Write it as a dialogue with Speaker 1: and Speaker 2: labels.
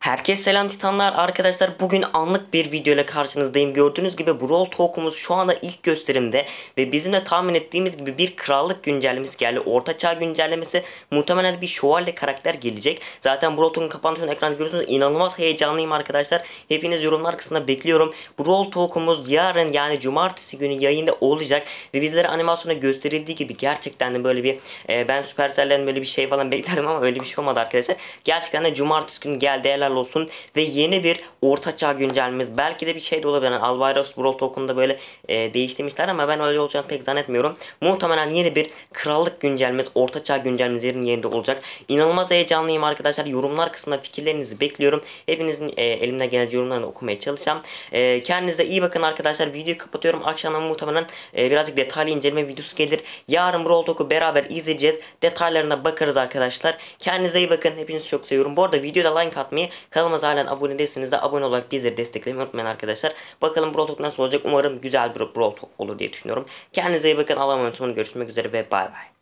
Speaker 1: Herkes selam titanlar arkadaşlar bugün anlık bir video ile karşınızdayım. Gördüğünüz gibi Brawl Talk'umuz şu anda ilk gösterimde ve bizim de tahmin ettiğimiz gibi bir krallık güncellemesi geldi. Orta çağ güncellemesi muhtemelen bir şövalye karakter gelecek. Zaten Brawl Talk'un kapanışını ekranda görüyorsunuz. inanılmaz heyecanlıyım arkadaşlar. Hepiniz yorumlar kısmında bekliyorum. Brawl Talk'umuz yarın yani cumartesi günü yayında olacak ve bizlere animasyona gösterildiği gibi gerçekten de böyle bir e, ben Supercell'den böyle bir şey falan beklerdim ama öyle bir şey olmadı arkadaşlar. Gerçekten de cumartesi günü geldi bilgilerle olsun ve yeni bir ortaçağ güncelimiz Belki de bir şey de olabilir. Yani Albayros Brawl Token'da böyle e, değiştirmişler ama ben öyle olacağını pek zannetmiyorum. Muhtemelen yeni bir krallık güncellememiz, ortaçağ güncellememizin yerinde olacak. İnanılmaz heyecanlıyım arkadaşlar. Yorumlar kısmında fikirlerinizi bekliyorum. Hepinizin e, elimden gelen yorumlarını okumaya çalışacağım. E, kendinize iyi bakın arkadaşlar. Videoyu kapatıyorum. Akşamdan muhtemelen e, birazcık detaylı inceleme videosu gelir. Yarın Brawl Talk'u beraber izleyeceğiz. Detaylarına bakarız arkadaşlar. Kendinize iyi bakın. Hepinizi çok seviyorum. Bu arada videoda like atmayı Kanalımıza halen abone değilseniz de abone olarak bizleri desteklemeyi unutmayın arkadaşlar. Bakalım Brawl Talk nasıl olacak? Umarım güzel bir Brawl Talk olur diye düşünüyorum. Kendinize iyi bakın. Allah'a emanet olun. Görüşmek üzere ve bay bay.